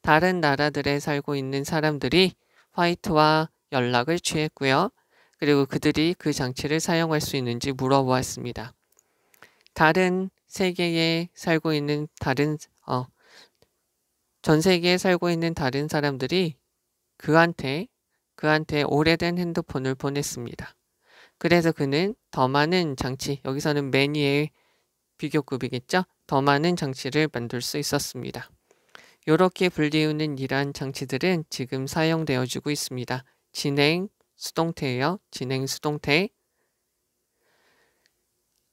다른 나라들에 살고 있는 사람들이 화이트와 연락을 취했고요. 그리고 그들이 그 장치를 사용할 수 있는지 물어보았습니다. 다른 세계에 살고 있는 다른 어, 전 세계에 살고 있는 다른 사람들이 그한테 그한테 오래된 핸드폰을 보냈습니다. 그래서 그는 더 많은 장치, 여기서는 매니의 비교급이겠죠? 더 많은 장치를 만들 수 있었습니다. 이렇게 불리우는 이러한 장치들은 지금 사용되어지고 있습니다. 진행, 수동태예요. 진행, 수동태.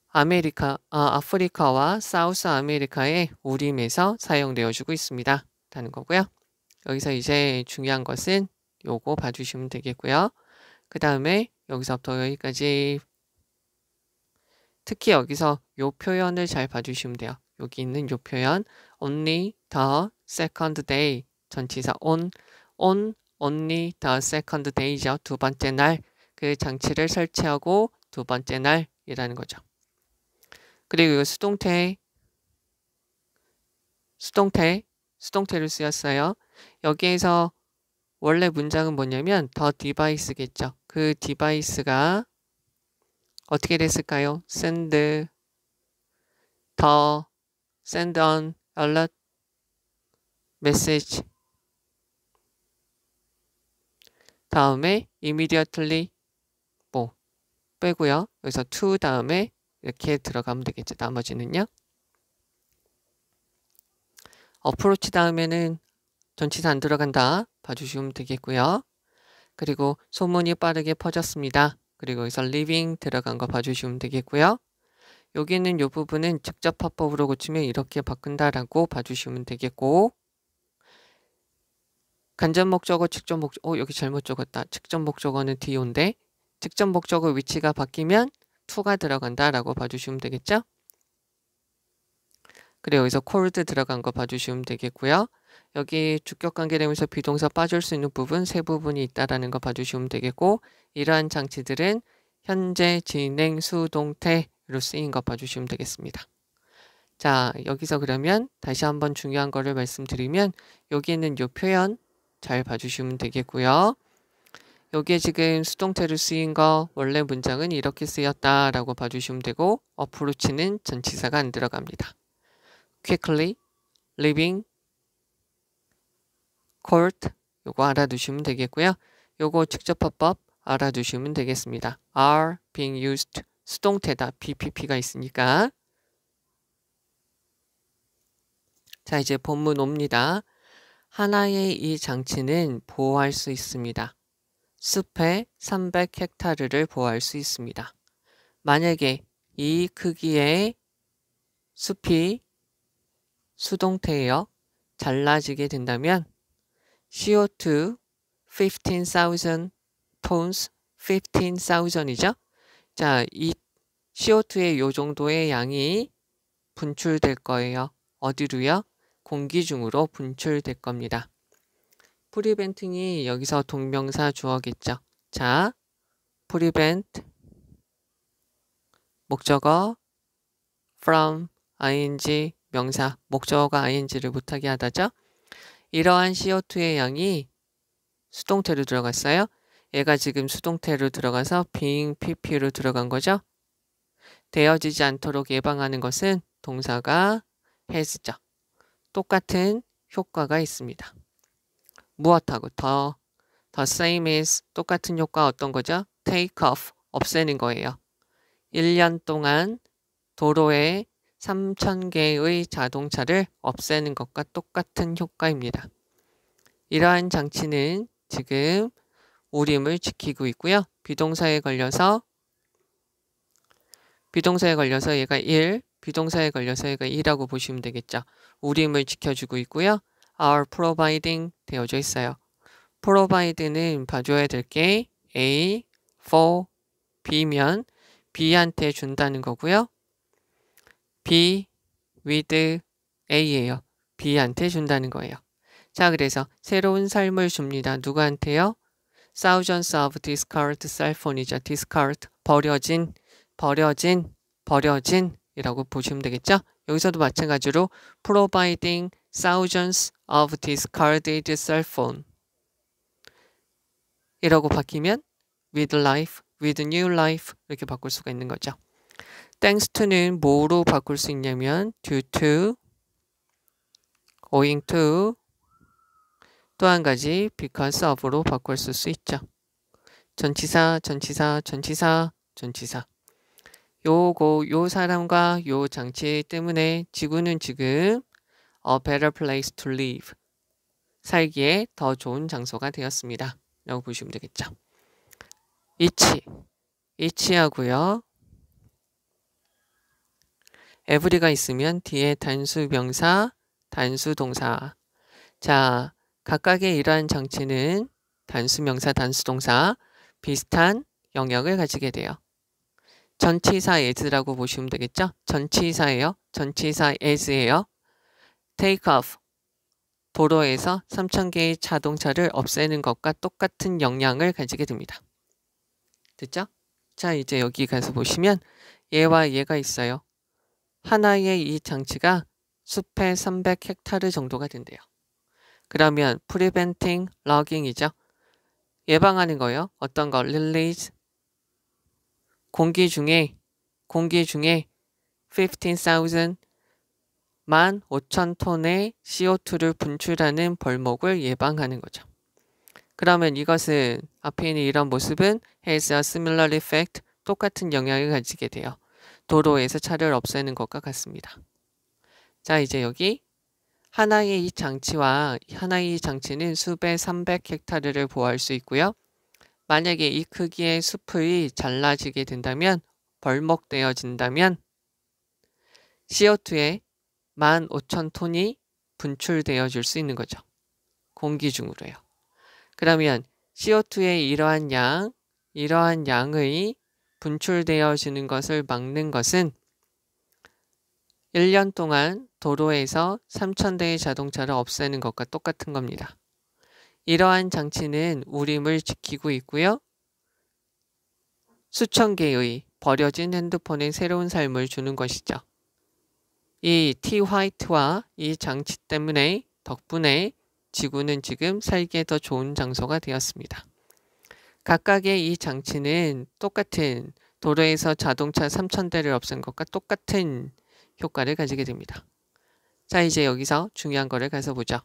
아메리카, 아, 아프리카와 사우스 아메리카의 우림에서 사용되어지고 있습니다. 라는 거고요. 여기서 이제 중요한 것은 요거 봐주시면 되겠고요. 그 다음에 여기서부터 여기까지 특히 여기서 요 표현을 잘 봐주시면 돼요. 여기 있는 이 표현 only the second day 전치사 on on only the second day죠. 두 번째 날 그 장치를 설치하고 두 번째 날이라는 거죠. 그리고 이거 수동태 수동태 수동태를 쓰였어요. 여기에서 원래 문장은 뭐냐면 더 디바이스겠죠. 그 디바이스가 어떻게 됐을까요? send 더 send o n alert message. 다음에 immediately 뭐 빼고요. 여기서 to 다음에 이렇게 들어가면 되겠죠. 나머지는요. 어프로치 다음에는 전치사 안 들어간다 봐주시면 되겠고요. 그리고 소문이 빠르게 퍼졌습니다. 그리고 여기서 living 들어간 거 봐주시면 되겠고요. 여기 는이 부분은 직접 화법으로 고치면 이렇게 바꾼다라고 봐주시면 되겠고 간접 목적어, 직접 목적어, 여기 잘못 적었다. 직접 목적어는 DO인데 직접 목적어 위치가 바뀌면 t 가 들어간다라고 봐주시면 되겠죠? 그래 여기서 콜드 들어간 거 봐주시면 되겠고요. 여기 주격관계되면서 비동사 빠질 수 있는 부분 세 부분이 있다라는 거 봐주시면 되겠고 이러한 장치들은 현재 진행 수동태 로 쓰인 것 봐주시면 되겠습니다. 자, 여기서 그러면 다시 한번 중요한 거를 말씀드리면 여기에는 요 표현 잘 봐주시면 되겠고요. 여기에 지금 수동태로 쓰인 거 원래 문장은 이렇게 쓰였다라고 봐주시면 되고 어프로치는 전치사가 안 들어갑니다. quickly, living, court 요거 알아두시면 되겠고요. 요거 직접 화법 알아두시면 되겠습니다. are being used 수동태다. BPP가 있으니까. 자, 이제 본문 옵니다. 하나의 이 장치는 보호할 수 있습니다. 숲의 300헥타르를 보호할 수 있습니다. 만약에 이 크기의 숲이 수동태에요 잘라지게 된다면 CO2 15,000 tons, 15,000이죠? 자, 이 CO2의 요 정도의 양이 분출될 거예요. 어디로요? 공기 중으로 분출될 겁니다. 프리벤팅이 여기서 동명사 주어겠죠. 자, prevent 목적어 from ing 명사 목적어가 ing를 못하게 하다죠. 이러한 CO2의 양이 수동태로 들어갔어요. 얘가 지금 수동태로 들어가서 being pp로 들어간 거죠. 되어지지 않도록 예방하는 것은 동사가 has죠. 똑같은 효과가 있습니다. 무엇하고 더, the same as 똑같은 효과 어떤 거죠? take off, 없애는 거예요. 1년 동안 도로에 3,000개의 자동차를 없애는 것과 똑같은 효과입니다. 이러한 장치는 지금 오림을 지키고 있고요. 비동사에 걸려서 비동사에 걸려서 얘가 1, 비동사에 걸려서 얘가 2라고 보시면 되겠죠. 우림을 지켜주고 있고요. are providing 되어져 있어요. provide는 봐줘야 될 게 A, for, B면 B한테 준다는 거고요. B, with, A예요. B한테 준다는 거예요. 자, 그래서 새로운 삶을 줍니다. 누구한테요? thousands of discard cell phone이자 discard 버려진 버려진 버려진 이라고 보시면 되겠죠. 여기서도 마찬가지로 providing thousands of discarded cell phone 이라고 바뀌면 with life, with new life 이렇게 바꿀 수가 있는 거죠. thanks to는 뭐로 바꿀 수 있냐면 due to, owing to, 또한 가지 because of로 바꿀 수 있죠. 전치사, 전치사, 전치사, 전치사. 요고, 요 사람과 요 장치 때문에 지구는 지금 a better place to live. 살기에 더 좋은 장소가 되었습니다. 라고 보시면 되겠죠. 이치, 이치 하고요. 에브리가 있으면 뒤에 단수 명사, 단수 동사. 자, 각각의 이러한 장치는 단수명사, 단수동사 비슷한 영역을 가지게 돼요. 전치사 as라고 보시면 되겠죠? 전치사예요. 전치사 as예요. take off. 도로에서 3,000개의 자동차를 없애는 것과 똑같은 역량을 가지게 됩니다. 됐죠? 자, 이제 여기 가서 보시면 얘와 얘가 있어요. 하나의 이 장치가 숲의 300헥타르 정도가 된대요. 그러면 preventing logging이죠. 예방하는 거예요. 어떤 걸? release 공기 중에 공기 중에 15,000 15,000톤의 CO2를 분출하는 벌목을 예방하는 거죠. 그러면 이것은 앞에 있는 이런 모습은 has a similar effect 똑같은 영향을 가지게 돼요. 도로에서 차를 없애는 것과 같습니다. 자 이제 여기 하나의 이 장치와 하나의 이 장치는 숲의 300헥타르를 보호할 수 있고요. 만약에 이 크기의 숲이 잘라지게 된다면 벌목되어진다면 c o 2에 15,000톤이 분출되어 줄수 있는 거죠. 공기 중으로요. 그러면 CO2의 이러한 양, 이러한 양의 분출되어지는 것을 막는 것은 1년 동안 도로에서 3천대의 자동차를 없애는 것과 똑같은 겁니다. 이러한 장치는 우림을 지키고 있고요. 수천 개의 버려진 핸드폰에 새로운 삶을 주는 것이죠. 이 티 화이트와 이 장치 때문에 덕분에 지구는 지금 살기에 더 좋은 장소가 되었습니다. 각각의 이 장치는 똑같은 도로에서 자동차 3,000대를 없앤 것과 똑같은 효과를 가지게 됩니다. 자, 이제 여기서 중요한 거를 가서 보죠.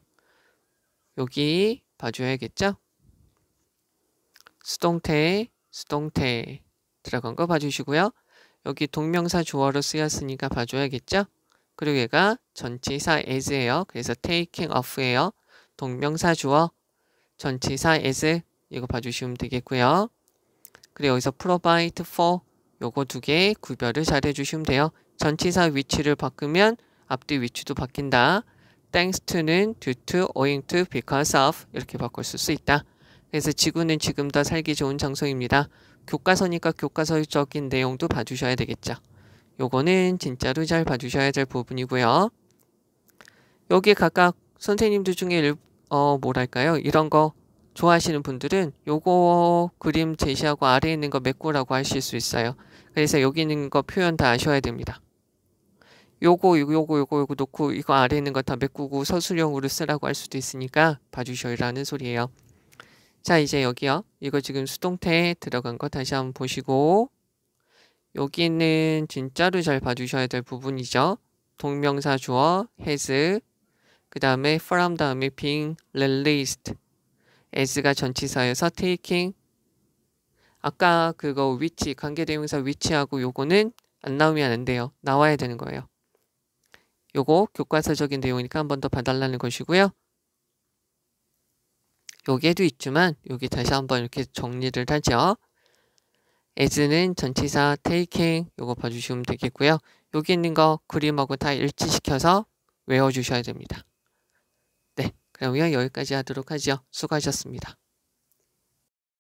여기 봐줘야겠죠? 수동태, 수동태 들어간 거 봐주시고요. 여기 동명사 주어로 쓰였으니까 봐줘야겠죠? 그리고 얘가 전치사 a s 에요 그래서 taking off예요. 동명사 주어, 전치사 as 이거 봐주시면 되겠고요. 그리고 여기서 provide for 요거 두 개 구별을 잘 해주시면 돼요. 전치사 위치를 바꾸면 앞뒤 위치도 바뀐다. thanks to는 due to, owing to, because of 이렇게 바꿀 수 있다. 그래서 지구는 지금 더 살기 좋은 장소입니다. 교과서니까 교과서적인 내용도 봐주셔야 되겠죠. 요거는 진짜로 잘 봐주셔야 될 부분이고요. 여기 각각 선생님들 중에 일, 어 뭐랄까요? 이런 거 좋아하시는 분들은 요거 그림 제시하고 아래에 있는 거 메꾸라고 하실 수 있어요. 그래서 여기 있는 거 표현 다 아셔야 됩니다. 요거 요거 요거 요거 놓고 이거 아래 있는 거 다 메꾸고 서술형으로 쓰라고 할 수도 있으니까 봐주셔라는 소리예요. 자 이제 여기요. 이거 지금 수동태 들어간 거 다시 한번 보시고 여기는 진짜로 잘 봐주셔야 될 부분이죠. 동명사 주어 has 그 다음에 from 다음에 being released as가 전치사여서 taking 아까 그거 위치 관계대명사 위치하고 요거는 안 나오면 안 돼요. 나와야 되는 거예요. 요거 교과서적인 내용이니까 한 번 더 봐달라는 것이고요. 여기에도 있지만 여기 다시 한 번 이렇게 정리를 하죠. as는 전치사 taking 요거 봐주시면 되겠고요. 여기 있는 거 그림하고 다 일치시켜서 외워주셔야 됩니다. 네, 그러면 여기까지 하도록 하죠. 수고하셨습니다.